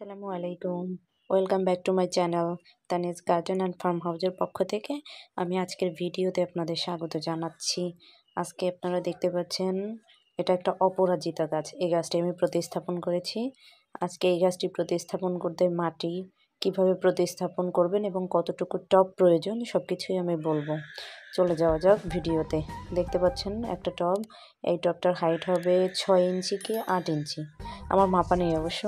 আসসালামু আলাইকুম welcome back to my channel Taniz garden and farm হাউজের পক্ষ থেকে আমি আজকের ভিডিওতে আপনাদের স্বাগত জানাচ্ছি আজকে আপনারা দেখতে পাচ্ছেন এটা একটা অপরাজিতা গাছ এই গাছটি আমি প্রতিস্থাপন করেছি আজকে এই গাছটি প্রতিস্থাপন করতে মাটি কিভাবে প্রতিস্থাপন করবেন এবং কতটুকু টপ প্রয়োজন সব কিছুই আমি বলবো চলে যাওয়া যাক ভিডিওতে দেখতে পাচ্ছেন একটা টব এই টবটার হাইট হবে ছয় ইঞ্চি কি আট ইঞ্চি আমার মাপা নেই অবশ্য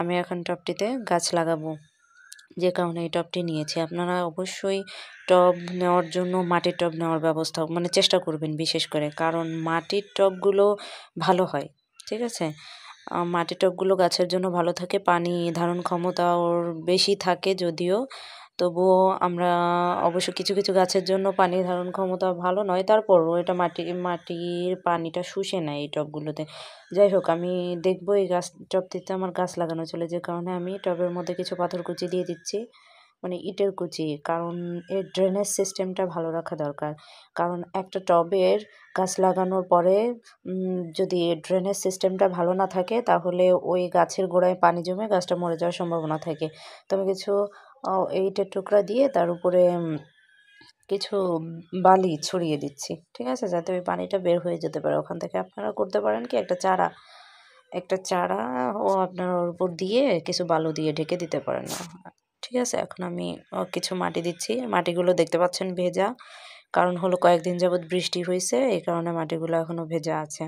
আমি এখন টপটিতে গাছ লাগাবো যে কারণে এই টপটি নিয়েছি আপনারা অবশ্যই টব নেওয়ার জন্য মাটির টব নেওয়ার ব্যবস্থা মানে চেষ্টা করবেন বিশেষ করে কারণ মাটির টবগুলো ভালো হয় ঠিক আছে মাটির টবগুলো গাছের জন্য ভালো থাকে পানি ধারণ ক্ষমতা ওর বেশি থাকে যদিও তবুও আমরা অবশ্য কিছু কিছু গাছের জন্য পানি ধারণ ক্ষমতা ভালো নয় তারপরও এটা মাটি মাটির পানিটা শুষে নেয় এই টবগুলোতে যাই হোক আমি দেখবো এই গাছ টবটিতে আমার গাছ লাগানো চলে যে কারণে আমি টবের মধ্যে কিছু পাথর কুচি দিয়ে দিচ্ছি মানে ইটের কুচি কারণ এর ড্রেনেজ সিস্টেমটা ভালো রাখা দরকার কারণ একটা টবের গাছ লাগানোর পরে যদি ড্রেনেজ সিস্টেমটা ভালো না থাকে তাহলে ওই গাছের গোড়ায় পানি জমে গাছটা মরে যাওয়ার সম্ভাবনা থাকে তবে কিছু এইটা টুকরা দিয়ে তার উপরে কিছু বালি ছড়িয়ে দিচ্ছি ঠিক আছে যাতে ওই পানিটা বের হয়ে যেতে পারে ওখান থেকে আপনারা করতে পারেন কি একটা চারা একটা চারা ও আপনার ওর উপর দিয়ে কিছু বালু দিয়ে ঢেকে দিতে পারেন ঠিক আছে এখন আমি কিছু মাটি দিচ্ছি মাটিগুলো দেখতে পাচ্ছেন ভেজা কারণ হলো কয়েকদিন যাবৎ বৃষ্টি হয়েছে এই কারণে মাটিগুলো এখনও ভেজা আছে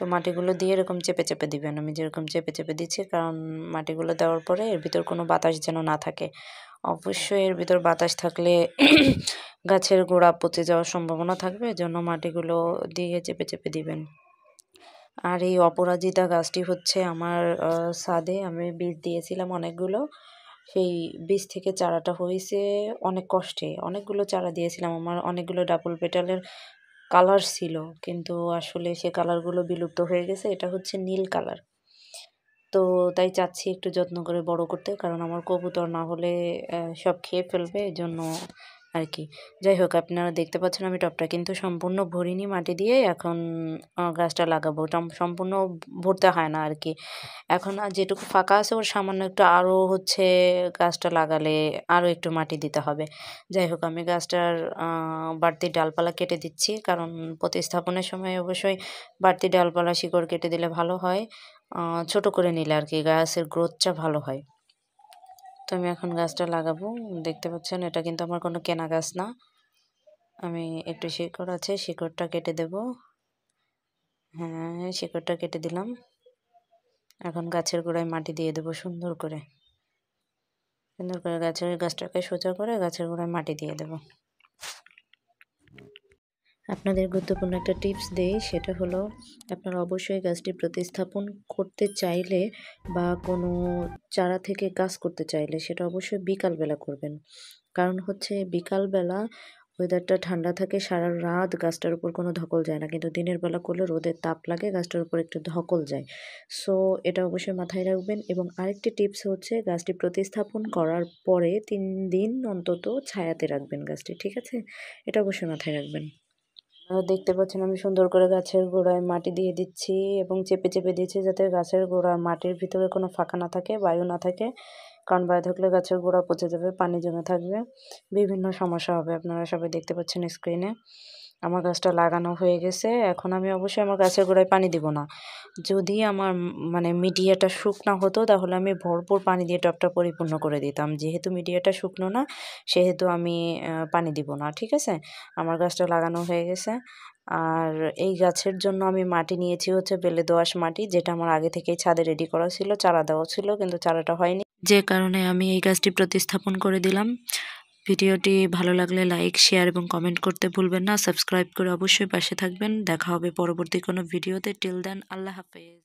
তো মাটিগুলো দিয়ে এরকম চেপে চেপে দিবেন আমি যেরকম চেপে চেপে দিচ্ছি কারণ মাটিগুলো দেওয়ার পরে এর ভিতর কোনো বাতাস যেন না থাকে অবশ্যই এর ভিতর বাতাস থাকলে গাছের গোড়া পচে যাওয়ার সম্ভাবনা থাকবে জন্য মাটিগুলো দিয়ে চেপে চেপে দিবেন আর এই অপরাজিতা গাছটি হচ্ছে আমার সাদে আমি বীজ দিয়েছিলাম অনেকগুলো সেই বীজ থেকে চারাটা হয়েছে অনেক কষ্টে অনেকগুলো চারা দিয়েছিলাম আমার অনেকগুলো ডাবল পেটালের কালার ছিল কিন্তু আসলে সে কালারগুলো বিলুপ্ত হয়ে গেছে এটা হচ্ছে নীল কালার তো তাই চাচ্ছি একটু যত্ন করে বড় করতে কারণ আমার কবুতর না হলে সব খেয়ে ফেলবে এই জন্য আর কি যাই হোক আপনারা দেখতে পাচ্ছেন আমি টপটা কিন্তু সম্পূর্ণ ভরিনি মাটি দিয়ে এখন গাছটা লাগাবো সম্পূর্ণ ভরতে হয় না আর কি এখন যেটুকু ফাঁকা আছে ওর সামান্য একটু আরও হচ্ছে গাছটা লাগালে আরও একটু মাটি দিতে হবে যাই হোক আমি গাছটার বাড়তি ডালপালা কেটে দিচ্ছি কারণ প্রতিস্থাপনের সময় অবশ্যই বাড়তি ডালপালা শিকড় কেটে দিলে ভালো হয় ছোট করে নিলে আর কি গাছের গ্রোথটা ভালো হয় তো আমি এখন গাছটা লাগাবো দেখতে পাচ্ছেন এটা কিন্তু আমার কোনো কেনা গাছ না আমি একটু শিকড় আছে শিকড়টা কেটে দেব হ্যাঁ শিকড়টা কেটে দিলাম এখন গাছের গোড়ায় মাটি দিয়ে দেব সুন্দর করে সুন্দর করে গাছের গাছটাকে সোজা করে গাছের গোড়ায় মাটি দিয়ে দেবো আপনাদের গুরুত্বপূর্ণ একটা টিপস দেই সেটা হলো আপনারা অবশ্যই গাছটি প্রতিস্থাপন করতে চাইলে বা কোনো চারা থেকে গাছ করতে চাইলে সেটা অবশ্যই বিকালবেলা করবেন কারণ হচ্ছে বিকালবেলা ওয়েদারটা ঠান্ডা থাকে সারা রাত গাছটার উপর কোনো ধকল যায় না কিন্তু দিনের বেলা করলে রোদের তাপ লাগে গাছটার উপর একটু ধকল যায় সো এটা অবশ্যই মাথায় রাখবেন এবং আরেকটি টিপস হচ্ছে গাছটি প্রতিস্থাপন করার পরে তিন দিন অন্তত ছায়াতে রাখবেন গাছটি ঠিক আছে এটা অবশ্যই মাথায় রাখবেন দেখতে পাচ্ছেন আমি সুন্দর করে গাছের গোড়ায় মাটি দিয়ে দিচ্ছি এবং চেপে চেপে দিচ্ছি যাতে গাছের গোড়া মাটির ভিতরে কোনো ফাঁকা না থাকে বায়ু না থাকে কারণ বায়ু থাকলে গাছের গোড়া পচে যাবে পানি জমে থাকবে বিভিন্ন সমস্যা হবে আপনারা সবাই দেখতে পাচ্ছেন স্ক্রিনে আমার গাছটা লাগানো হয়ে গেছে এখন আমি অবশ্যই আমার গাছের গোড়ায় পানি দেব না যদি আমার মানে মিডিয়াটা শুকনো হতো তাহলে আমি ভরপুর পানি দিয়ে টপটা পরিপূর্ণ করে দিতাম যেহেতু মিডিয়াটা শুকনো না সেহেতু আমি পানি দিব না ঠিক আছে আমার গাছটা লাগানো হয়ে গেছে আর এই গাছের জন্য আমি মাটি নিয়েছি হচ্ছে বেলে দোয়াশ মাটি যেটা আমার আগে থেকেই ছাদে রেডি করা ছিল চারা দেওয়া ছিল কিন্তু চারাটা হয়নি যে কারণে আমি এই গাছটি প্রতিস্থাপন করে দিলাম ভিডিওটি ভালো লাগলে লাইক শেয়ার এবং কমেন্ট করতে ভুলবেন না সাবস্ক্রাইব করে অবশ্যই পাশে থাকবেন দেখা হবে পরবর্তী কোনো ভিডিওতে টিল দেন আল্লাহ হাফেজ